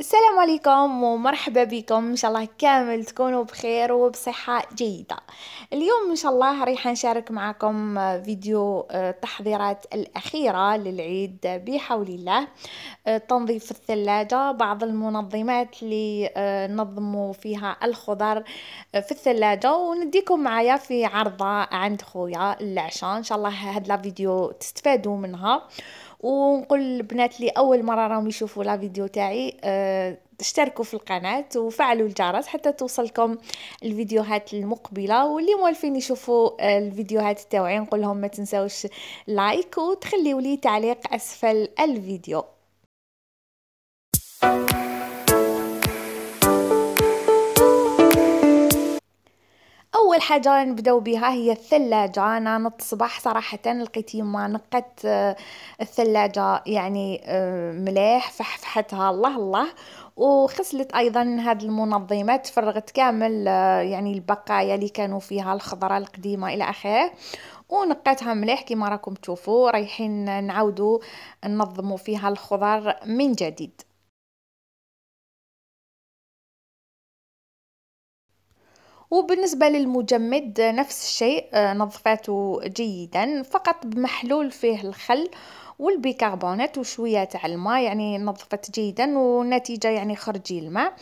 السلام عليكم ومرحبا بكم ان شاء الله كامل تكونوا بخير وبصحة جيدة اليوم ان شاء الله راح نشارك معكم فيديو آه، التحضيرات الأخيرة للعيد بحول الله آه، تنظيف الثلاجة بعض المنظمات اللي آه، نظموا فيها الخضر في الثلاجة ونديكم معايا في عرضة عند خويا العشاء ان شاء الله هاد لا فيديو تستفادوا منها ونقول البنات اللي اول مره راهم يشوفوا لا فيديو تاعي آه، اشتركوا في القناة وفعلوا الجرس حتى توصلكم الفيديوهات المقبلة واللي موالفين يشوفوا آه، الفيديوهات تاوعي نقول لهم ما تنساوش لايك وتخليوا لي تعليق أسفل الفيديو اول حاجه نبداو بها هي الثلاجه انا نط الصباح صراحه لقيت يما نقت آه، الثلاجه يعني آه، مليح فحفحتها الله الله وخسلت ايضا هذه المنظمات فرغت كامل آه، يعني البقايا اللي كانوا فيها الخضره القديمه الى اخره ونقاتها مليح كما راكم تشوفوا رايحين نعاودوا ننظموا فيها الخضر من جديد وبالنسبة للمجمد نفس الشيء آه، نظفته جيدا فقط بمحلول فيه الخل والبيكربونات وشويه تاع الماء يعني نظفت جيدا والنتيجه يعني خرجي الماء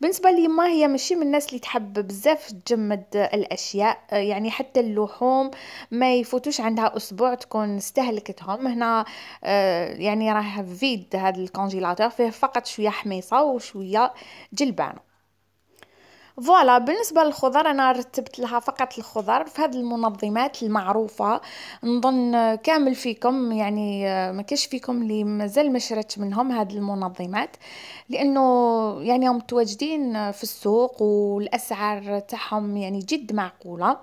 بالنسبه ما هي ماشي من الناس اللي تحب بزاف تجمد الاشياء آه، يعني حتى اللحوم ما يفوتوش عندها اسبوع تكون استهلكتهم هنا آه، يعني راه فيد هذا الكونجيلاتور فيه فقط شويه حميصه وشويه جلبانه فوالا بالنسبه للخضر انا رتبت لها فقط الخضر في هذه المنظمات المعروفه نظن كامل فيكم يعني ما كاش فيكم اللي مازال ما شريتش منهم هذه المنظمات لانه يعني هم متواجدين في السوق والاسعار تاعهم يعني جد معقوله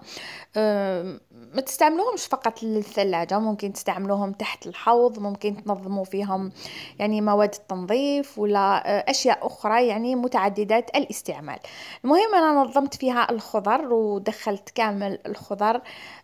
ما تستعملوهمش فقط للثلاجة ممكن تستعملوهم تحت الحوض ممكن تنظموا فيهم يعني مواد التنظيف ولا آه، أشياء أخرى يعني متعددة الاستعمال المهم أنا نظمت فيها الخضر ودخلت كامل الخضر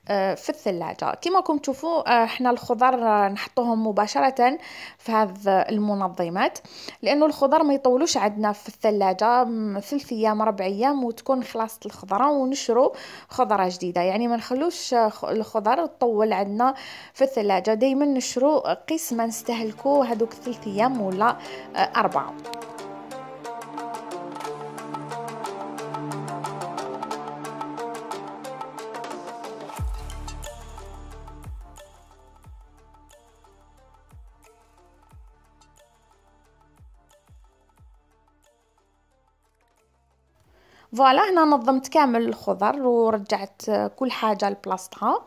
آه، في الثلاجة كما راكم تشوفوا آه، احنا الخضر نحطوهم مباشرة في هذه المنظمات لأنه الخضر ما يطولوش عندنا في الثلاجة ثلث أيام ربع أيام وتكون خلاصة الخضرة ونشروا خضرة جديدة يعني ما نخلوش الخضر تطول عندنا في الثلاجه دائما نشرو قسما نستهلكو هذوك ثلاث ايام ولا آه، اربعه فوالا هنا نظمت كامل الخضر ورجعت كل حاجه لبلاصتها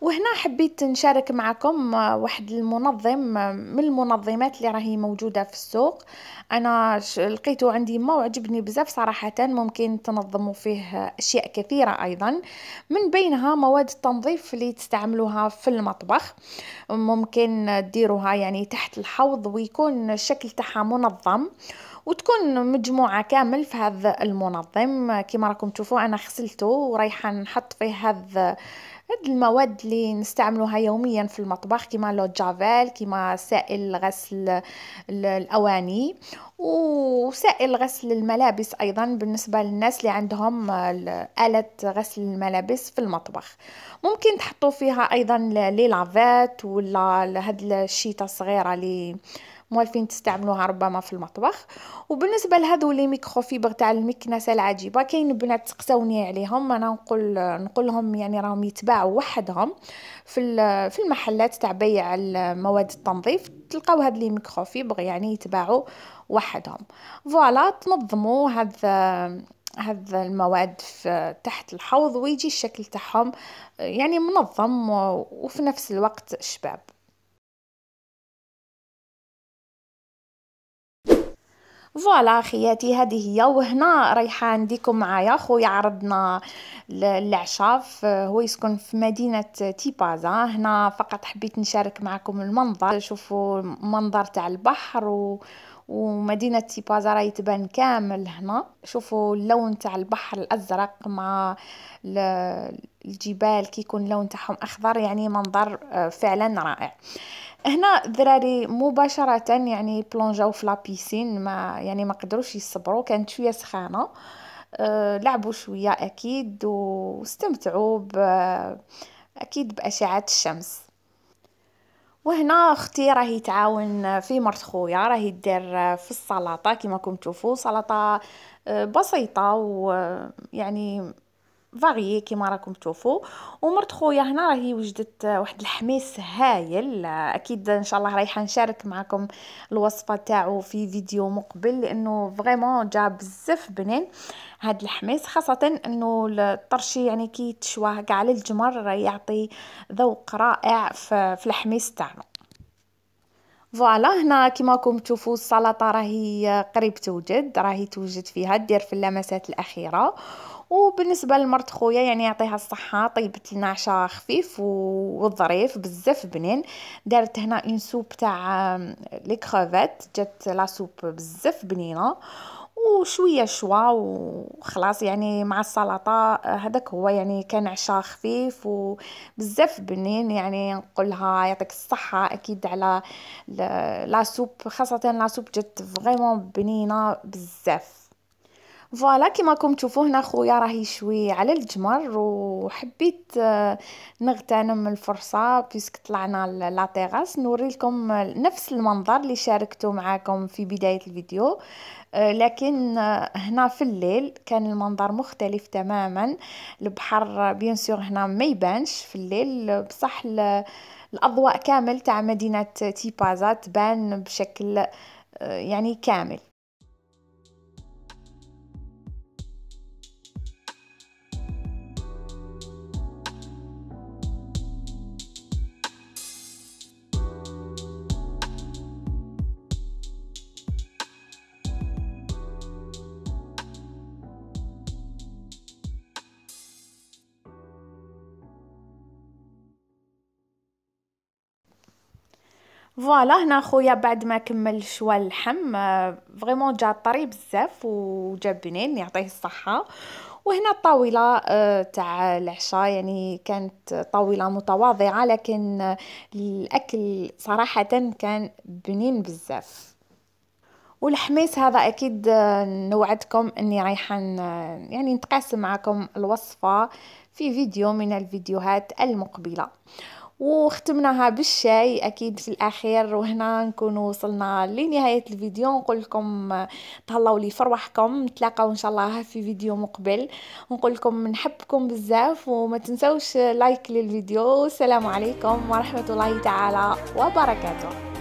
وهنا حبيت نشارك معكم واحد المنظم من المنظمات اللي راهي موجودة في السوق أنا لقيته عندي ما وعجبني بزاف صراحة ممكن تنظموا فيه أشياء كثيرة أيضا من بينها مواد التنظيف اللي تستعملوها في المطبخ ممكن ديروها يعني تحت الحوض ويكون الشكل تاعها منظم وتكون مجموعه كامل في هذا المنظم كما راكم تشوفوا انا خسلته ورايحه نحط فيه هذا هاد المواد اللي نستعملوها يوميا في المطبخ كيما لو جافيل كيما سائل غسل الاواني وسائل غسل الملابس ايضا بالنسبه للناس اللي عندهم اله غسل الملابس في المطبخ ممكن تحطوا فيها ايضا لي لافات ولا هاد الشيطه الصغيره اللي موالفين تستعملوها ربما في المطبخ وبالنسبه لهذو لي ميكروفيبر تاع المكنسه العجيبه كاين بنات تقساوني عليهم انا نقول نقول لهم يعني راهم يتباعوا وحدهم في في المحلات تاع بيع مواد التنظيف تلقاو هاد لي ميكروفيبر يعني يتباعوا وحدهم فوالا تنظموا هذا هاد المواد في تحت الحوض ويجي الشكل تاعهم يعني منظم وفي نفس الوقت شباب فوالا خياتي هذه هي وهنا رايحه نديكم معايا خويا عرضنا العشاء هو يسكن في مدينه تيبازا هنا فقط حبيت نشارك معكم المنظر شوفوا المنظر تاع البحر و ومدينة راهي تبان كامل هنا شوفوا اللون تاع البحر الأزرق مع الجبال كيكون لون تاعهم أخضر يعني منظر آه، فعلا رائع هنا ذراري مباشرة يعني بلونجاو في لابيسين ما يعني ما قدروش يصبروا كانت شوية سخانة آه، لعبوا شوية أكيد واستمتعوا أكيد بأشعة الشمس وهنا اختي راهي تعاون في مرت خويا راهي دير في السلطه كما راكم تشوفوا سلطه آه، بسيطه ويعني آه، فاريي كيما راكم تشوفوا ومرت خويا هنا راهي وجدت واحد الحميس هايل اكيد ان شاء الله رايحه نشارك معكم الوصفه تاعو في فيديو مقبل لانه فريمون جا بزاف بنين هاد الحميس خاصه انه الطرشي يعني كي تشواه كاع على الجمر يعطي ذوق رائع في الحميس تاعنا فوالا هنا كيما راكم تشوفوا السلطه راهي قريب توجد راهي توجد فيها دير في اللمسات الاخيره وبالنسبه لمرت خويا يعني يعطيها الصحه طيبت لنا عشاء خفيف والظريف بزاف بنين دارت هنا اون سوب تاع لي كروفيت جات لا سوب بزاف بنينه وشويه شوا وخلاص يعني مع السلطه هذاك هو يعني كان عشاء خفيف وبزاف بنين يعني نقولها يعطيك الصحه اكيد على لا سوب خاصه لا سوب جات فغيمون بنينه بزاف فوالا كيما راكم تشوفوا هنا خويا راه يشوي على الجمر وحبيت آه، نغتنم الفرصه بيسك طلعنا لا تيغاس نوري لكم نفس المنظر اللي شاركته معاكم في بدايه الفيديو آه، لكن آه، هنا في الليل كان المنظر مختلف تماما البحر بيان سور هنا ما يبانش في الليل بصح الاضواء كامل تاع مدينه تيبازا تبان بشكل يعني كامل فوالا هنا خويا بعد ما كمل شوى اللحم فريمون آه، جا طري بزاف وجا بنين يعطيه الصحه وهنا الطاولة آه، تاع العشاء يعني كانت طاولة متواضعة لكن آه، الأكل صراحة كان بنين بزاف والحميس هذا أكيد نوعدكم أني رايحة يعني نتقاسم معكم الوصفة في فيديو من الفيديوهات المقبلة وختمناها بالشاي اكيد في الاخير وهنا نكون وصلنا لنهايه الفيديو نقول لكم تهلاو لي فرواحكم نتلاقاو ان شاء الله في فيديو مقبل ونقول لكم نحبكم بزاف وما تنسوش لايك للفيديو والسلام عليكم ورحمه الله تعالى وبركاته